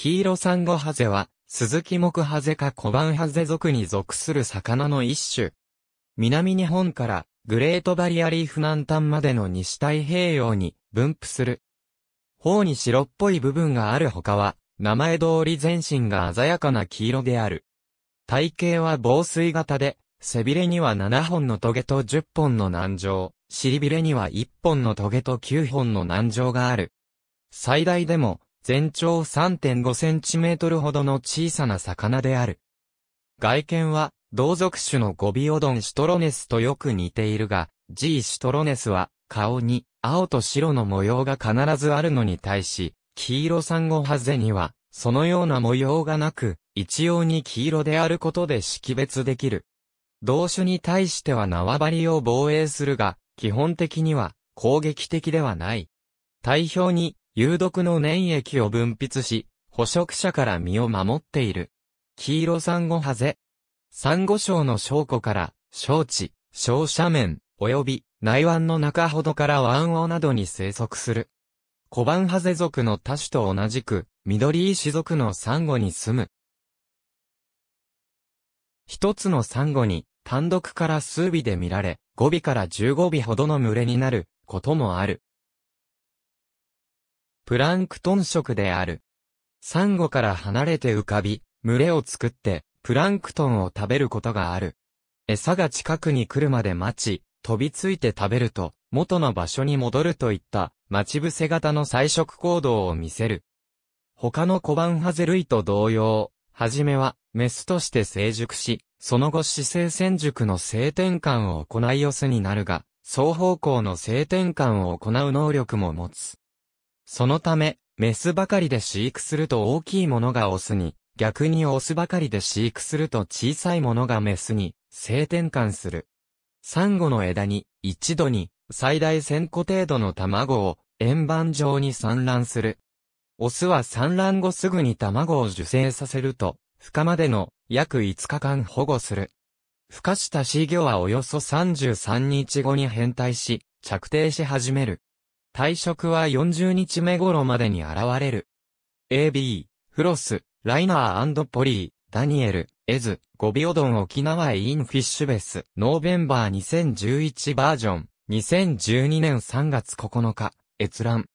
黄色サンゴハゼは、鈴木木ハゼか小判ハゼ属に属する魚の一種。南日本からグレートバリアリーフ南端までの西太平洋に分布する。頬に白っぽい部分がある他は、名前通り全身が鮮やかな黄色である。体型は防水型で、背びれには7本のトゲと10本の軟条、尻びれには1本のトゲと9本の軟条がある。最大でも全長 3.5cm ほどの小さな魚である。外見は、同族種のゴビオドンシトロネスとよく似ているが、G シトロネスは、顔に、青と白の模様が必ずあるのに対し、黄色サンゴハゼには、そのような模様がなく、一様に黄色であることで識別できる。同種に対しては縄張りを防衛するが、基本的には攻撃的ではない。体表に有毒の粘液を分泌し、捕食者から身を守っている。黄色サンゴハゼ。サンゴ礁の礁湖から、小地、小斜面、及び内湾の中ほどから湾王などに生息する。コバンハゼ族の多種と同じく、緑石族のサンゴに住む。一つのサンゴに、単独から数尾で見られ、5尾から15尾ほどの群れになることもある。プランクトン食である。サンゴから離れて浮かび、群れを作って、プランクトンを食べることがある。餌が近くに来るまで待ち、飛びついて食べると、元の場所に戻るといった、待ち伏せ型の採食行動を見せる。他のコバンハゼ類と同様、はじめは、メスとして成熟し、その後姿勢戦熟の性転換を行いオスになるが、双方向の性転換を行う能力も持つ。そのため、メスばかりで飼育すると大きいものがオスに、逆にオスばかりで飼育すると小さいものがメスに、性転換する。サンゴの枝に、一度に、最大千個程度の卵を、円盤状に産卵する。オスは産卵後すぐに卵を受精させると、孵化までの約5日間保護する。孵化した死魚はおよそ33日後に変態し、着底し始める。退職は40日目頃までに現れる。AB、フロス、ライナーポリー、ダニエル、エズ、ゴビオドン沖縄インフィッシュベス、ノーベンバー2011バージョン、2012年3月9日、閲覧。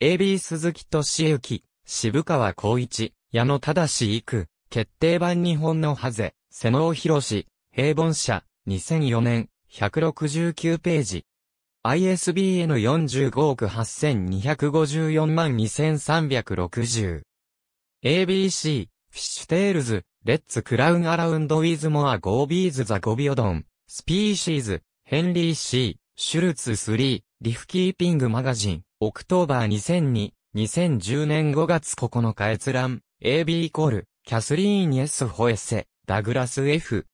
AB 鈴木敏之、渋川光一、矢野正育、決定版日本のハゼ、瀬能博士、平凡社、2004年、169ページ。ISBN 45億8254万2360。ABC、フィッシュテールズ、レッツクラウンアラウンドウィズモアゴービーズザゴビオドン、スピーシーズ、ヘンリーシー、シュルツ3、リフキーピングマガジン、オクトーバー2002、2010年5月9日閲覧、AB イコール、キャスリーン・エス・ホエセ、ダグラス F。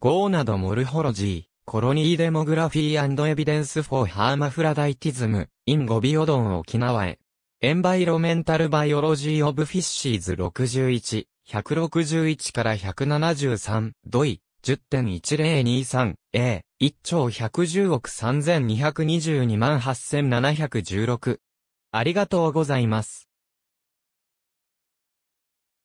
ゴーなどモルホロジー。コロニーデモグラフィーエビデンスフォーハーマフラダイティズム、インゴビオドン沖縄へ。エンバイロメンタルバイオロジーオブフィッシーズ61、161から173、ドイ、10.1023、A、1兆110億3222万8716。ありがとうございます。